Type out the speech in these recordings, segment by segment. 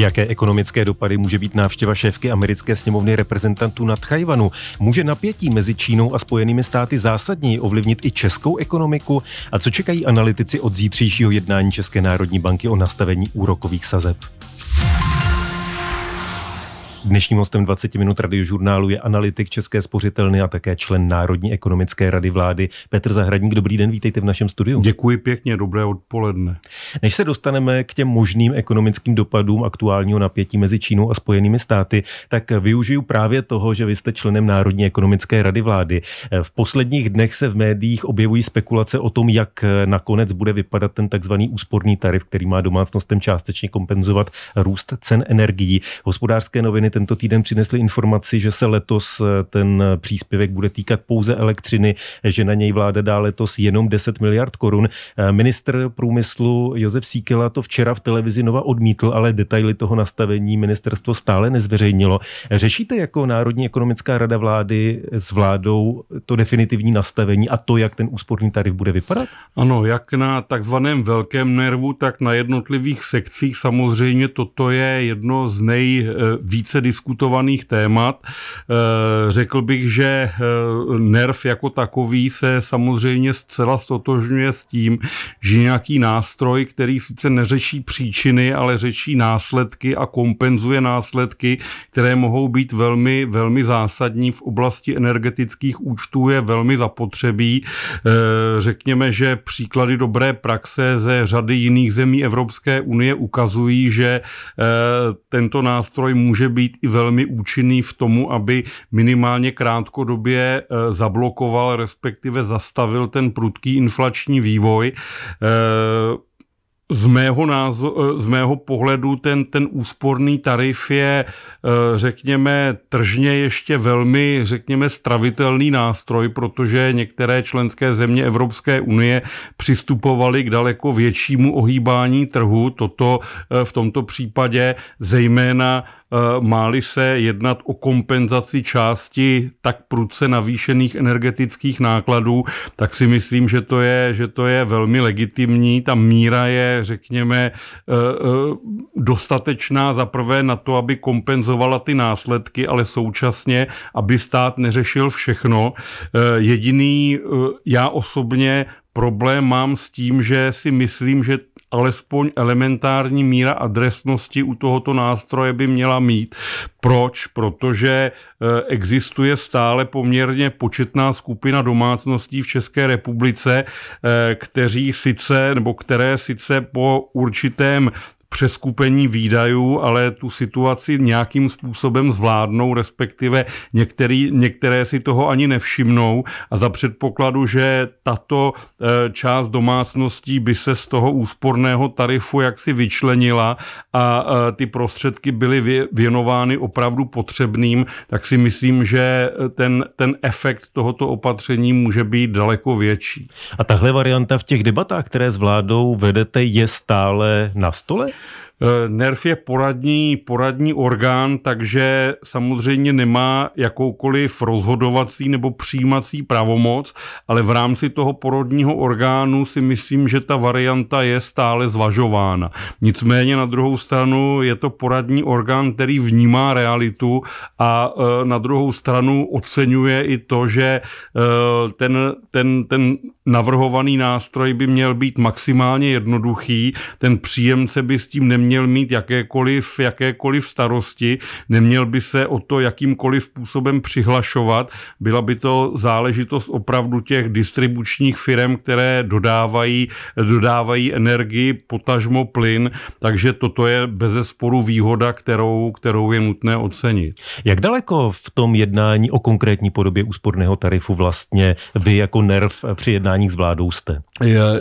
Jaké ekonomické dopady může být návštěva šéfky americké sněmovny reprezentantů na Tchajvanu? Může napětí mezi Čínou a Spojenými státy zásadněji ovlivnit i českou ekonomiku? A co čekají analytici od zítřejšího jednání České národní banky o nastavení úrokových sazeb? Dnešním hostem 20 minut radiožurnálu je analytik České spořitelny a také člen Národní ekonomické rady vlády Petr Zahradník. Dobrý den, vítejte v našem studiu. Děkuji pěkně, dobré odpoledne. Než se dostaneme k těm možným ekonomickým dopadům aktuálního napětí mezi Čínou a Spojenými státy, tak využiju právě toho, že vy jste členem Národní ekonomické rady vlády. V posledních dnech se v médiích objevují spekulace o tom, jak nakonec bude vypadat ten takzvaný úsporný tarif, který má domácnostem částečně kompenzovat růst cen energií. Hospodářské noviny tento týden přinesli informaci, že se letos eh, ten eh, příspěvek bude týkat pouze elektřiny, že na něj vláda dá letos jenom 10 miliard korun. Eh, Minister průmyslu Josef Síkela to včera v televizi Nova odmítl, ale detaily toho nastavení ministerstvo stále nezveřejnilo. Řešíte jako Národní ekonomická rada vlády s vládou to definitivní nastavení a to, jak ten úsporný tarif bude vypadat? Ano, jak na takzvaném velkém nervu, tak na jednotlivých sekcích samozřejmě toto je jedno z nejvíce diskutovaných témat. Eh, řekl bych, že eh, NERV jako takový se samozřejmě zcela stotožňuje s tím, že nějaký nástroj, který sice neřeší příčiny, ale řeší následky a kompenzuje následky, které mohou být velmi, velmi zásadní v oblasti energetických účtů, je velmi zapotřebí. Eh, řekněme, že příklady dobré praxe ze řady jiných zemí Evropské unie ukazují, že tento nástroj může být i velmi účinný v tomu, aby minimálně krátkodobě eh, zablokoval, respektive zastavil ten prudký inflační vývoj. Eh, z mého, názoru, eh, z mého pohledu ten, ten úsporný tarif je, eh, řekněme, tržně ještě velmi, řekněme, stravitelný nástroj, protože některé členské země Evropské unie přistupovaly k daleko většímu ohýbání trhu. Toto eh, v tomto případě zejména máli se jednat o kompenzaci části tak prudce navýšených energetických nákladů, tak si myslím, že to je, že to je velmi legitimní. Ta míra je řekněme, eh, eh, dostatečná zaprvé na to, aby kompenzovala ty následky, ale současně, aby stát neřešil všechno. Eh, jediný já osobně problém mám s tím, že si myslím, že alespoň elementární míra adresnosti u tohoto nástroje by měla mít. Proč? Protože e, existuje stále poměrně početná skupina domácností v České republice, e, kteří sice, nebo které sice po určitém přeskupení výdajů, ale tu situaci nějakým způsobem zvládnou, respektive některý, některé si toho ani nevšimnou a za předpokladu, že tato e, část domácností by se z toho úsporného tarifu jaksi vyčlenila a e, ty prostředky byly věnovány opravdu potřebným, tak si myslím, že ten, ten efekt tohoto opatření může být daleko větší. A tahle varianta v těch debatách, které s vládou vedete, je stále na stole? Eh, NERV je poradní, poradní orgán, takže samozřejmě nemá jakoukoliv rozhodovací nebo přijímací pravomoc, ale v rámci toho porodního orgánu si myslím, že ta varianta je stále zvažována. Nicméně na druhou stranu je to poradní orgán, který vnímá realitu a eh, na druhou stranu oceňuje i to, že eh, ten, ten, ten navrhovaný nástroj by měl být maximálně jednoduchý, ten příjemce by s tím neměl mít jakékoliv, jakékoliv starosti, neměl by se o to jakýmkoliv způsobem přihlašovat, byla by to záležitost opravdu těch distribučních firm, které dodávají, dodávají energii, potažmo plyn, takže toto je bezesporu výhoda, kterou, kterou je nutné ocenit. Jak daleko v tom jednání o konkrétní podobě úsporného tarifu vlastně vy jako NERV při jednání jednáních s vládou jste?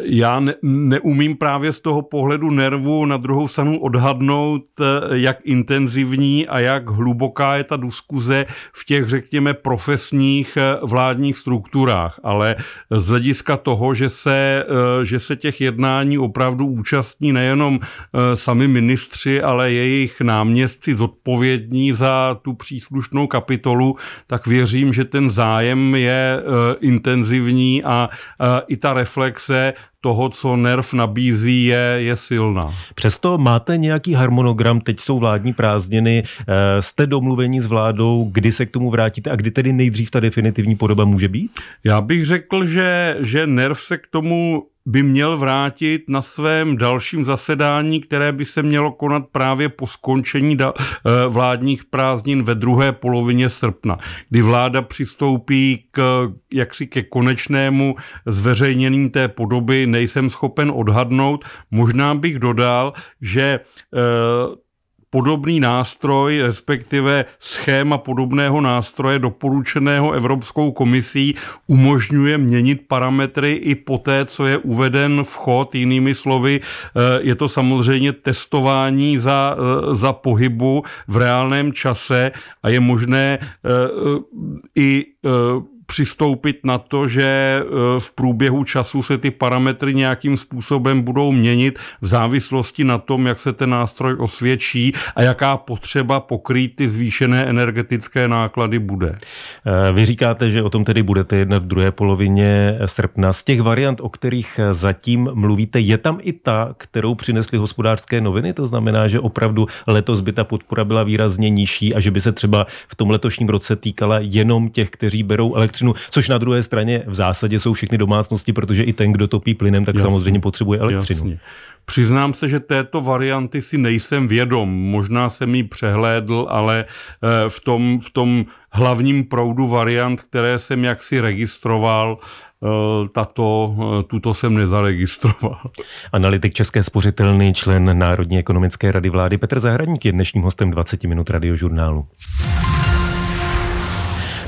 Já ne, neumím právě z toho pohledu nervu na druhou stranu odhadnout, eh, jak intenzivní a jak hluboká je ta diskuze v těch, řekněme, profesních eh, vládních strukturách. Ale z hlediska toho, že se, eh, že se těch jednání opravdu účastní nejenom sami ministři, ale jejich náměstci zodpovědní za tu příslušnou kapitolu, tak věřím, že ten zájem je intenzivní a Eh, i ta reflexe toho, co NERV nabízí, je, je silná. Přesto máte nějaký harmonogram, teď jsou vládní prázdniny, eh, jste domluveni s vládou, kdy se k tomu vrátíte a kdy tedy nejdřív ta definitivní podoba může být? Já bych řekl, že, že NERV se k tomu by měl vrátit na svém dalším zasedání, které by se mělo konat právě po skončení eh, vládních prázdnin ve druhé polovině srpna, kdy vláda přistoupí k jaksi ke konečnému zveřejnění té podoby, nejsem schopen odhadnout. Možná bych dodal, že eh, podobný nástroj, respektive schéma podobného nástroje doporučeného Evropskou komisí umožňuje měnit parametry i poté, co je uveden vchod. Jinými slovy, eh, je to samozřejmě testování za, eh, za pohybu v reálném čase a je možné eh, i přistoupit na to, že e, v průběhu času se ty parametry nějakým způsobem budou měnit v závislosti na tom, jak se ten nástroj osvědčí a jaká potřeba pokrýt ty zvýšené energetické náklady bude. E, vy říkáte, že o tom tedy budete jednat v druhé polovině srpna. Z těch variant, o kterých zatím mluvíte, je tam i ta, kterou přinesly hospodářské noviny? To znamená, že opravdu letos by ta podpora byla výrazně nižší a že by se třeba v tom letošním roce týkala jenom těch, kteří berou elektrický elektřinu, což na druhé straně v zásadě jsou všechny domácnosti, protože i ten, kdo topí plynem, tak jasně, samozřejmě potřebuje elektřinu. Jasně. Přiznám se, že této varianty si nejsem vědom. Možná jsem ji přehlédl, ale eh, v tom, v tom hlavním proudu variant, které jsem jaksi registroval, eh, tato, eh, tuto jsem nezaregistroval. Analytik České spořitelny, člen Národní ekonomické rady vlády Petr Zahradník je dnešním hostem 20 minut radiožurnálu.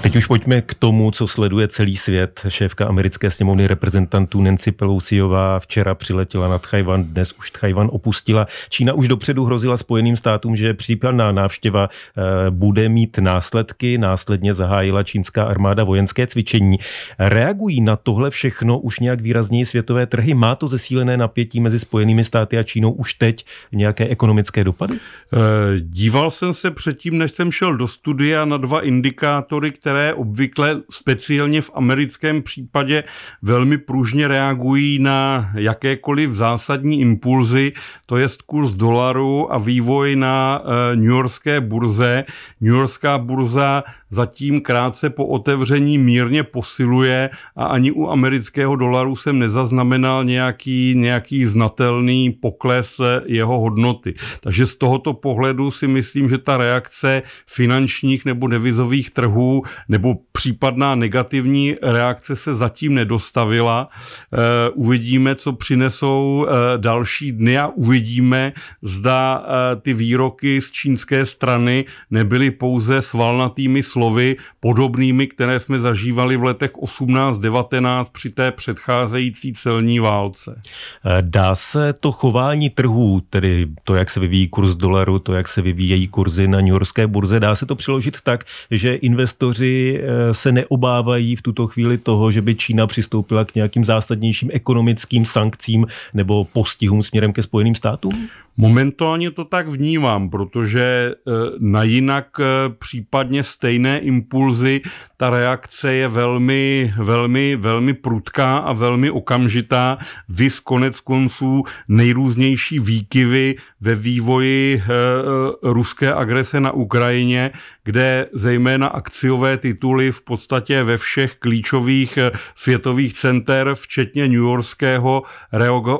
Teď už pojďme k tomu, co sleduje celý svět. Šéfka americké sněmovny reprezentantů Nancy Pelosiová včera přiletěla nad Tchajvan, dnes už Tchajvan opustila. Čína už dopředu hrozila Spojeným státům, že případná návštěva eh, bude mít následky. Následně zahájila čínská armáda vojenské cvičení. Reagují na tohle všechno už nějak výrazněji světové trhy? Má to zesílené napětí mezi Spojenými státy a Čínou už teď nějaké ekonomické dopady? Eh, díval jsem se předtím, než jsem šel do studia na dva indikátory, které které obvykle speciálně v americkém případě velmi pružně reagují na jakékoliv zásadní impulzy, to je kurz dolaru a vývoj na eh, New Yorkské burze. New Yorkská burza zatím krátce po otevření mírně posiluje a ani u amerického dolaru jsem nezaznamenal nějaký, nějaký znatelný pokles jeho hodnoty. Takže z tohoto pohledu si myslím, že ta reakce finančních nebo devizových trhů nebo případná negativní reakce se zatím nedostavila. E, uvidíme, co přinesou e, další dny a uvidíme, zda e, ty výroky z čínské strany nebyly pouze svalnatými slovy slovy podobnými, které jsme zažívali v letech 18-19 při té předcházející celní válce. Dá se to chování trhů, tedy to, jak se vyvíjí kurz dolaru, to, jak se vyvíjejí kurzy na New Yorkské burze, dá se to přiložit tak, že investoři eh, se neobávají v tuto chvíli toho, že by Čína přistoupila k nějakým zásadnějším ekonomickým sankcím nebo postihům směrem ke Spojeným státům? Momentálně to tak vnímám, protože eh, na jinak eh, případně stejné impulzy ta reakce je velmi, velmi, velmi prudká a velmi okamžitá. Vys konec konců nejrůznější výkyvy ve vývoji e, ruské agrese na Ukrajině, kde zejména akciové tituly v podstatě ve všech klíčových eh, světových center, včetně New Yorkského,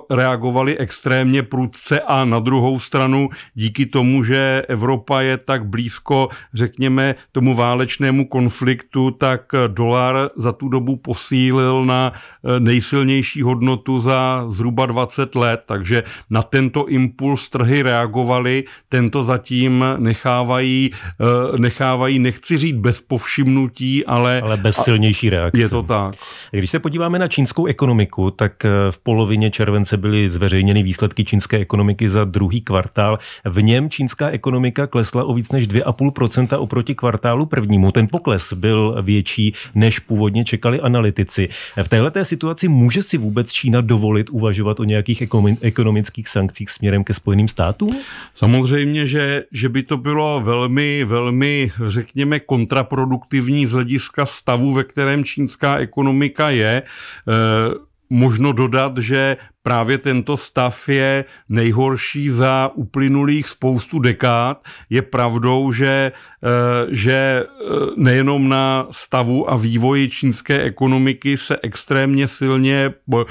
reagovaly extrémně prudce a na druhou stranu díky tomu, že Evropa je tak blízko, řekněme, tomu válečnému konfliktu, tak dolar za tu dobu posílil na eh, nejsilnější hodnotu za zhruba 20 let, takže na tento impuls trhy reagovaly, tento zatím nechávají, eh, nechávají nechci říct bez povšimnutí, ale... Ale bez silnější reakce. Je to tak. Když se podíváme na čínskou ekonomiku, tak eh, v polovině července byly zveřejněny výsledky čínské ekonomiky za druhý kvartál. V něm čínská ekonomika klesla o víc než 2,5% oproti kvartálu prvnímu. Ten pokles byl větší, než původně čekali analytici. V této situaci může si vůbec Čína dovolit uvažovat o nějakých ekonomických sankcích směrem ke Spojeným státům? Samozřejmě, že, že by to bylo velmi, velmi, řekněme, kontraproduktivní z hlediska stavu, ve kterém čínská ekonomika je. Eh, Možno dodat, že právě tento stav je nejhorší za uplynulých spoustu dekád. Je pravdou, že, eh, že eh, nejenom na stavu a vývoji čínské ekonomiky se extrémně silně eh,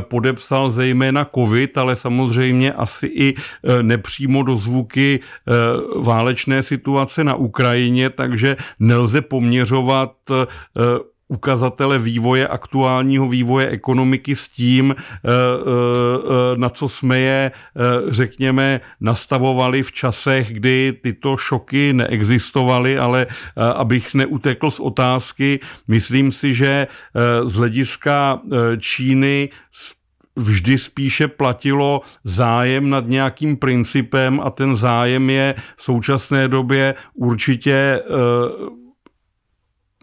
podepsal zejména COVID, ale samozřejmě asi i nepřímo do zvuky válečné situace na Ukrajině, takže nelze poměřovat ukazatele vývoje, aktuálního vývoje ekonomiky s tím, eh, eh, eh, na co jsme je, řekněme, nastavovali v časech, kdy tyto šoky neexistovaly, ale abych neutekl z otázky, myslím si, že z hlediska Číny vždy spíše platilo zájem nad nějakým principem a ten zájem je v současné době určitě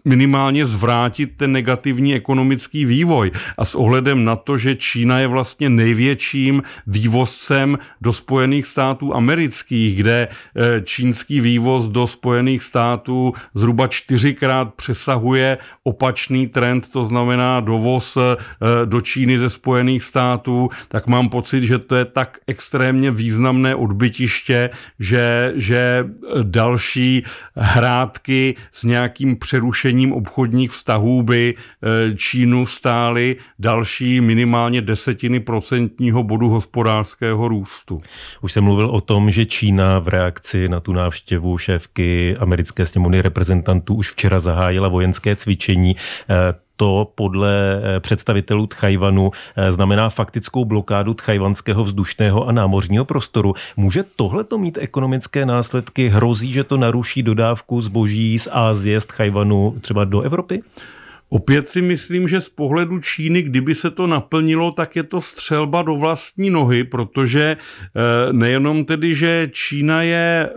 minimálně zvrátit ten negativní ekonomický vývoj. A s ohledem na to, že Čína je vlastně největším vývozcem do Spojených států amerických, kde e, čínský vývoz do Spojených států zhruba čtyřikrát přesahuje opačný trend, to znamená dovoz e, do Číny ze Spojených států, tak mám pocit, že to je tak extrémně významné odbytiště, že, že další hrátky s nějakým přerušením ním obchodních vztahů by e, Čínu stály další minimálně desetiny procentního bodu hospodářského růstu. Už jsem mluvil o tom, že Čína v reakci na tu návštěvu šéfky americké sněmovny reprezentantů už včera zahájila vojenské cvičení. E, to podle eh, představitelů Tchajvanu eh, znamená faktickou blokádu tchajvanského vzdušného a námořního prostoru. Může tohle to mít ekonomické následky? Hrozí, že to naruší dodávku zboží z Ázie, z Tchajvanu třeba do Evropy? Opět si myslím, že z pohledu Číny, kdyby se to naplnilo, tak je to střelba do vlastní nohy, protože eh, nejenom tedy, že Čína je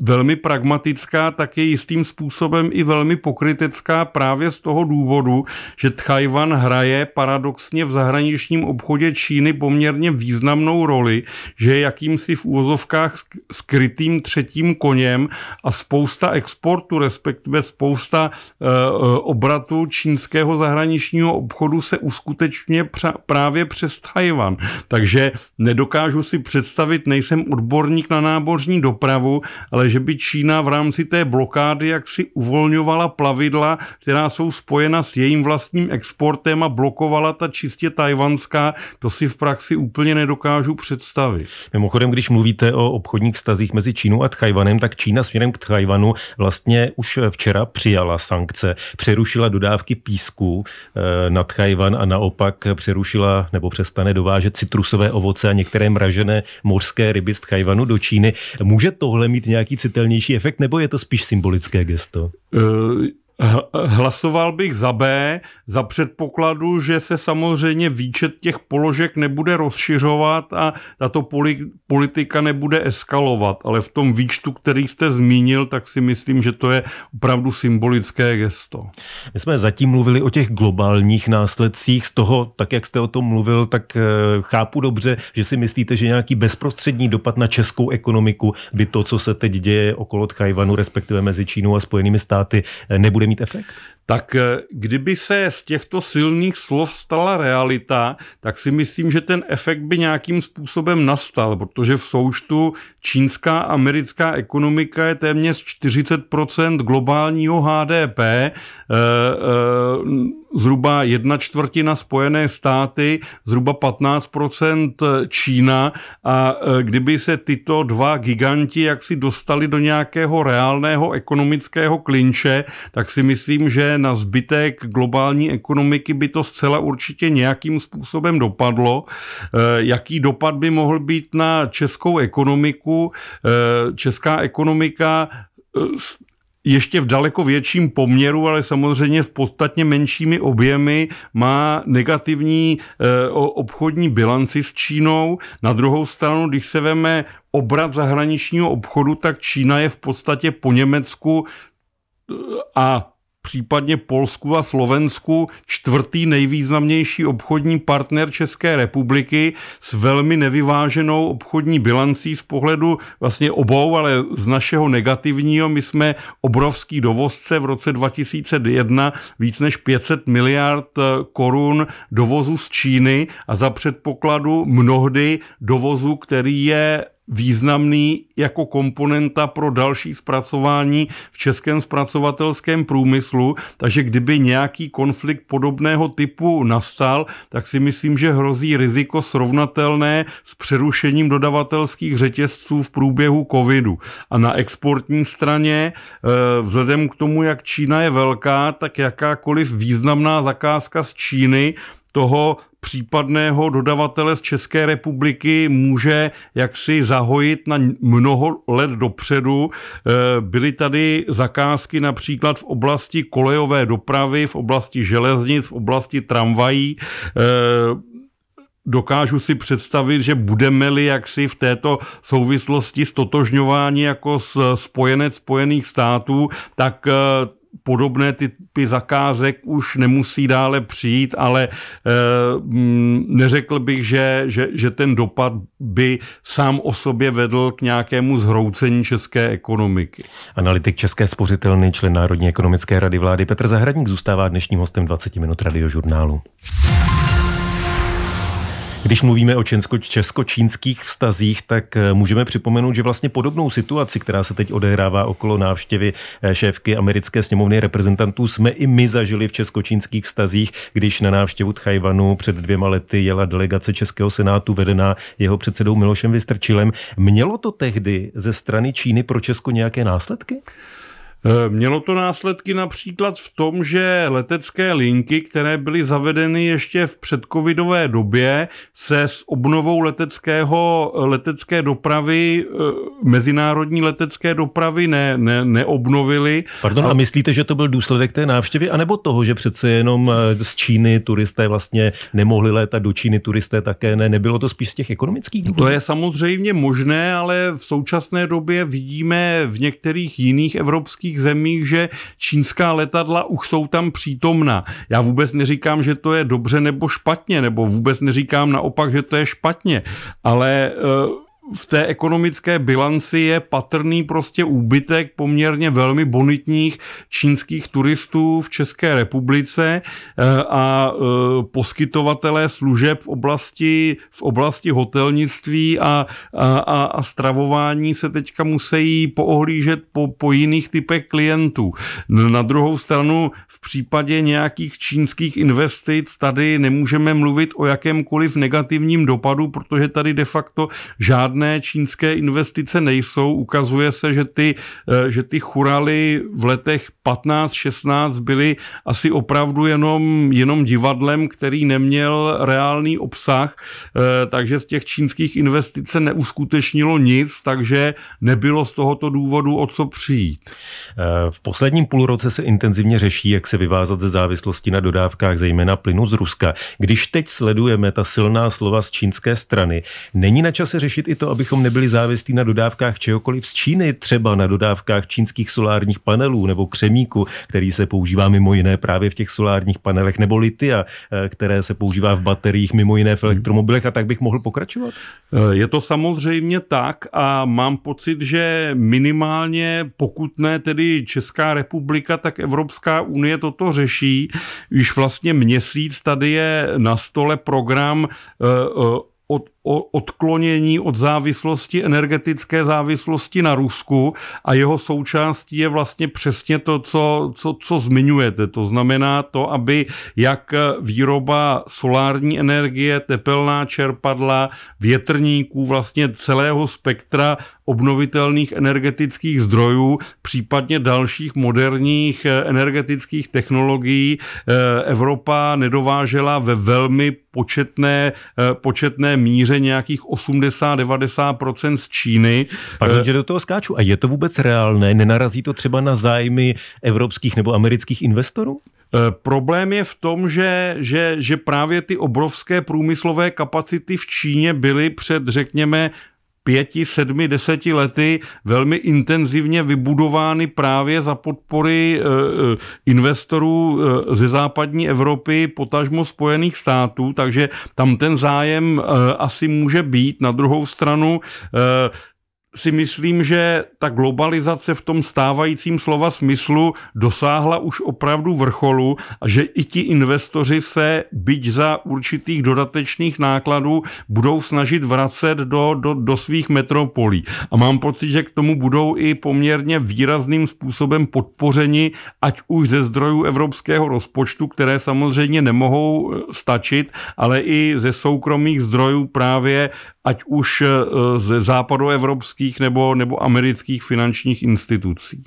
velmi pragmatická, tak je jistým způsobem i velmi pokrytecká právě z toho důvodu, že Tchajvan hraje paradoxně v zahraničním obchodě Číny poměrně významnou roli, že je jakýmsi v úvozovkách skrytým třetím koněm a spousta exportu, respektive spousta eh, obratu čínského zahraničního obchodu se uskutečňuje právě přes Tchajvan. Takže nedokážu si představit, nejsem odborník na nábořní dopravu, ale že by Čína v rámci té blokády jak si uvolňovala plavidla, která jsou spojena s jejím vlastním exportem a blokovala ta čistě tajvanská, to si v praxi úplně nedokážu představit. Mimochodem, když mluvíte o obchodních stazích mezi Čínou a Tchajvanem, tak Čína směrem k Tchajvanu vlastně už včera přijala sankce, přerušila dodávky písku eh, na Tchajvan a naopak přerušila nebo přestane dovážet citrusové ovoce a některé mražené mořské ryby z Tchajvanu do Číny. Může tohle mít nějaký citelnější efekt, nebo je to spíš symbolické gesto? Eh, Hlasoval bych za B, za předpokladu, že se samozřejmě výčet těch položek nebude rozšiřovat a tato politika nebude eskalovat, ale v tom výčtu, který jste zmínil, tak si myslím, že to je opravdu symbolické gesto. My jsme zatím mluvili o těch globálních následcích, z toho, tak jak jste o tom mluvil, tak eh, chápu dobře, že si myslíte, že nějaký bezprostřední dopad na českou ekonomiku by to, co se teď děje okolo Tchajvanu, respektive mezi Čínou a Spojenými státy, eh, nebude mít efekt? Tak eh, kdyby se z těchto silných slov stala realita, tak si myslím, že ten efekt by nějakým způsobem nastal, protože v součtu čínská americká ekonomika je téměř 40 globálního HDP. Eh, eh, zhruba jedna čtvrtina Spojené státy, zhruba 15 eh, Čína a eh, kdyby se tyto dva giganti jaksi dostali do nějakého reálného ekonomického klinče, tak si myslím, že na zbytek globální ekonomiky by to zcela určitě nějakým způsobem dopadlo. Eh, jaký dopad by mohl být na českou ekonomiku? Česká ekonomika ještě v daleko větším poměru, ale samozřejmě v podstatně menšími objemy má negativní eh, obchodní bilanci s Čínou. Na druhou stranu, když se veme obrat zahraničního obchodu, tak Čína je v podstatě po Německu eh, a případně Polsku a Slovensku čtvrtý nejvýznamnější obchodní partner České republiky s velmi nevyváženou obchodní bilancí z pohledu vlastně obou, ale z našeho negativního. My jsme obrovský dovozce v roce 2001 víc než 500 miliard eh, korun dovozu z Číny a za předpokladu mnohdy dovozu, který je významný jako komponenta pro další zpracování v českém zpracovatelském průmyslu, takže kdyby nějaký konflikt podobného typu nastal, tak si myslím, že hrozí riziko srovnatelné s přerušením dodavatelských řetězců v průběhu covidu. A na exportní straně, e, vzhledem k tomu, jak Čína je velká, tak jakákoliv významná zakázka z Číny toho případného dodavatele z České republiky může jaksi zahojit na mnoho mnoho let dopředu. Eh, byly tady zakázky například v oblasti kolejové dopravy, v oblasti železnic, v oblasti tramvají eh, dokážu si představit, že budeme-li jaksi v této souvislosti stotožňování jako s spojenec Spojených států, tak eh, podobné typy zakázek už nemusí dále přijít, ale eh, mm, neřekl bych, že, že, že ten dopad by sám o sobě vedl k nějakému zhroucení české ekonomiky. Analytik České spořitelny, člen Národní ekonomické rady vlády Petr Zahradník zůstává dnešním hostem 20 minut radiožurnálu. Když mluvíme o česko-čínských vztazích, tak eh, můžeme připomenout, že vlastně podobnou situaci, která se teď odehrává okolo návštěvy eh, šéfky americké sněmovny reprezentantů, jsme i my zažili v česko-čínských vztazích, když na návštěvu Tchajvanu před dvěma lety jela delegace Českého senátu vedená jeho předsedou Milošem Vystrčilem. Mělo to tehdy ze strany Číny pro Česko nějaké následky? Eh, mělo to následky například v tom, že letecké linky, které byly zavedeny ještě v předcovidové době, se s obnovou leteckého, letecké dopravy, eh, mezinárodní letecké dopravy ne, ne, neobnovily. Pardon, a... a myslíte, že to byl důsledek té návštěvy, anebo toho, že přece jenom eh, z Číny turisté vlastně nemohli létat do Číny, turisté také ne? Nebylo to spíš z těch ekonomických důvodů? To je samozřejmě možné, ale v současné době vidíme v některých jiných evropských evropských zemích, že čínská letadla už jsou tam přítomna. Já vůbec neříkám, že to je dobře nebo špatně, nebo vůbec neříkám naopak, že to je špatně, ale uh, v té ekonomické bilanci je patrný prostě úbytek poměrně velmi bonitních čínských turistů v České republice eh, a eh, poskytovatelé služeb v oblasti, v oblasti hotelnictví a, a, a, a stravování se teďka musí poohlížet po, po jiných typech klientů. Na druhou stranu v případě nějakých čínských investic tady nemůžeme mluvit o jakémkoliv negativním dopadu, protože tady de facto žádný žádné čínské investice nejsou. Ukazuje se, že ty, eh, že ty churaly v letech 15-16 byly asi opravdu jenom, jenom divadlem, který neměl reálný obsah, eh, takže z těch čínských investic se neuskutečnilo nic, takže nebylo z tohoto důvodu o co přijít. Eh, v posledním půlroce se intenzivně řeší, jak se vyvázat ze závislosti na dodávkách, zejména plynu z Ruska. Když teď sledujeme ta silná slova z čínské strany, není na čase řešit i to, abychom nebyli závislí na dodávkách čehokoliv z Číny, třeba na dodávkách čínských solárních panelů nebo křemíku, který se používá mimo jiné právě v těch solárních panelech, nebo litia, eh, které se používá v bateriích, mimo jiné v elektromobilech a tak bych mohl pokračovat? Eh, je to samozřejmě tak a mám pocit, že minimálně pokud ne tedy Česká republika, tak Evropská unie toto řeší. Už vlastně měsíc tady je na stole program eh, od odklonění od závislosti, energetické závislosti na Rusku a jeho součástí je vlastně přesně to, co, co, co zmiňujete. To znamená to, aby jak výroba solární energie, tepelná čerpadla, větrníků, vlastně celého spektra obnovitelných energetických zdrojů, případně dalších moderních energetických technologií eh, Evropa nedovážela ve velmi početné, eh, početné míře nějakých 80-90% z Číny. Pardon, eh, že do toho skáču. A je to vůbec reálné? Nenarazí to třeba na zájmy evropských nebo amerických investorů? Eh, problém je v tom, že, že, že právě ty obrovské průmyslové kapacity v Číně byly před, řekněme, pěti, sedmi, deseti lety velmi intenzivně vybudovány právě za podpory e, e, investorů e, ze západní Evropy, potažmo Spojených států, takže tam ten zájem asi může být. Na druhou stranu si myslím, že ta globalizace v tom stávajícím slova smyslu dosáhla už opravdu vrcholu a že i ti investoři se, byť za určitých dodatečných nákladů, budou snažit vracet do, do, do svých metropolí. A mám pocit, že k tomu budou i poměrně výrazným způsobem podpořeni, ať už ze zdrojů evropského rozpočtu, které samozřejmě nemohou e, stačit, ale i ze soukromých zdrojů právě ať už eh, ze západoevropských nebo, nebo amerických finančních institucí.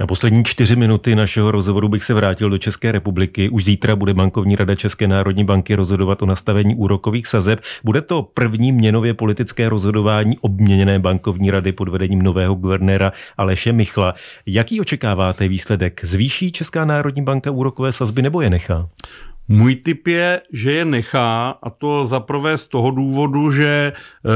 Na poslední čtyři minuty našeho rozhovoru bych se vrátil do České republiky. Už zítra bude Bankovní rada České národní banky rozhodovat o nastavení úrokových sazeb. Bude to první měnově politické rozhodování obměněné bankovní rady pod vedením nového guvernéra Aleše Michla. Jaký očekáváte výsledek? Zvýší Česká národní banka úrokové sazby nebo je nechá? Můj tip je, že je nechá a to zaprvé z toho důvodu, že eh,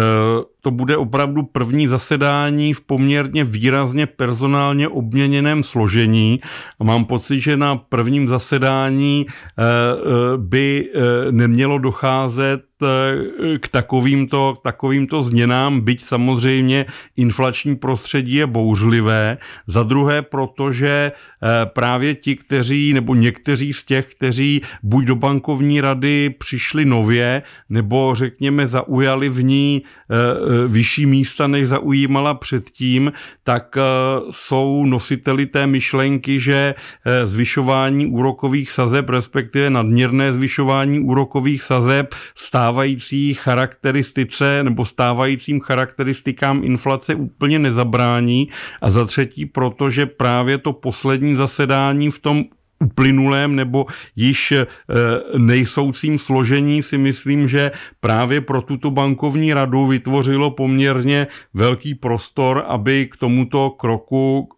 to bude opravdu první zasedání v poměrně výrazně personálně obměněném složení. mám pocit, že na prvním zasedání eh, eh, by eh, nemělo docházet k takovýmto, k takovýmto změnám, byť samozřejmě inflační prostředí je bouřlivé. Za druhé, protože právě ti, kteří, nebo někteří z těch, kteří buď do bankovní rady přišli nově, nebo řekněme zaujali v ní Eh, vyšší místa, než zaujímala předtím, tak eh, jsou nositeli té myšlenky, že eh, zvyšování úrokových sazeb, respektive nadměrné zvyšování úrokových sazeb stávající charakteristice nebo stávajícím charakteristikám inflace úplně nezabrání a za třetí, protože právě to poslední zasedání v tom uplynulém nebo již eh, nejsoucím složení si myslím, že právě pro tuto bankovní radu vytvořilo poměrně velký prostor, aby k tomuto kroku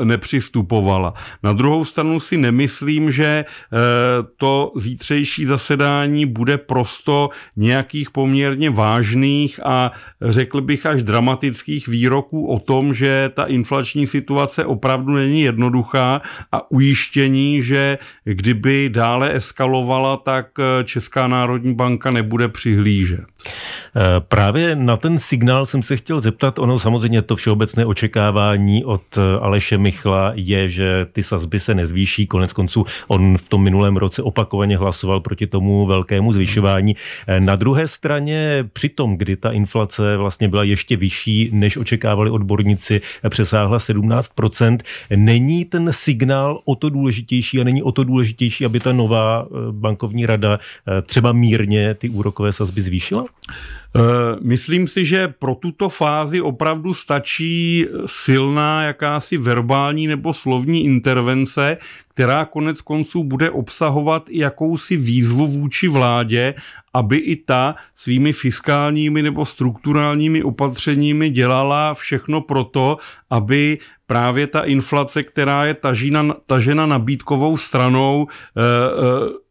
eh, nepřistupovala. Na druhou stranu si nemyslím, že eh, to zítřejší zasedání bude prosto nějakých poměrně vážných a řekl bych až dramatických výroků o tom, že ta inflační situace opravdu není jednoduchá a ujištění, že kdyby dále eskalovala, tak eh, Česká národní banka nebude přihlížet. Eh, právě na ten signál jsem se chtěl zeptat. Ono samozřejmě to všeobecné očekávání od eh, Aleše Michla je, že ty sazby se nezvýší. Konec konců on v tom minulém roce opakovaně hlasoval proti tomu velkému zvyšování. Na druhé straně, při tom, kdy ta inflace vlastně byla ještě vyšší, než očekávali odborníci, přesáhla 17%, není ten signál o to důležitější, důležitější a není o to důležitější, aby ta nová eh, bankovní rada eh, třeba mírně ty úrokové sazby zvýšila? Eh, myslím si, že pro tuto fázi opravdu stačí silná jakási verbální nebo slovní intervence, která konec konců bude obsahovat i jakousi výzvu vůči vládě, aby i ta svými fiskálními nebo strukturálními opatřeními dělala všechno proto, aby právě ta inflace, která je tažena, tažena nabídkovou stranou, eh, eh,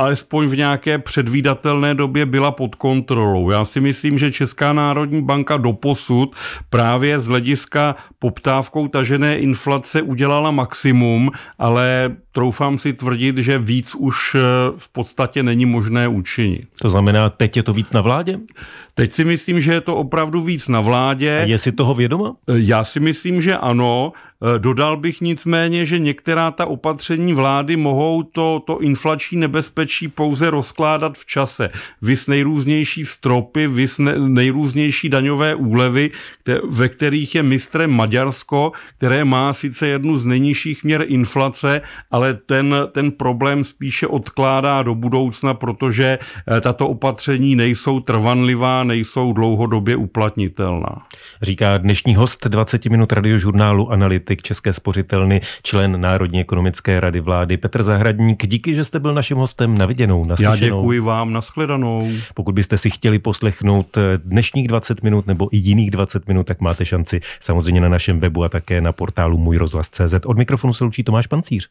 alespoň v nějaké předvídatelné době byla pod kontrolou. Já si myslím, že Česká národní banka doposud právě z hlediska poptávkou tažené inflace udělala maximum, ale troufám si tvrdit, že víc už eh, v podstatě není možné učinit. To znamená, teď je to víc na vládě? Teď si myslím, že je to opravdu víc na vládě. A je si toho vědoma? Eh, já si myslím, že ano. Eh, dodal bych nicméně, že některá ta opatření vlády mohou to, to inflační nebezpečí pouze rozkládat v čase. Vys nejrůznější stropy, vys nejrůznější daňové úlevy, ve kterých je mistrem Maďarsko, které má sice jednu z nejnižších měr inflace, ale ten, ten problém spíše odkládá do budoucna, protože eh, tato opatření nejsou trvanlivá, nejsou dlouhodobě uplatnitelná. Říká dnešní host 20 minut radiožurnálu Analytik České spořitelny, člen Národní ekonomické rady vlády Petr Zahradník. Díky, že jste byl naším hostem na viděnou, na Já děkuji vám, nashledanou. Pokud byste si chtěli poslechnout eh, dnešních 20 minut nebo i jiných 20 minut, tak máte šanci samozřejmě na našem webu a také na portálu můj rozhlas.cz. Od mikrofonu se loučí Tomáš Pancíř.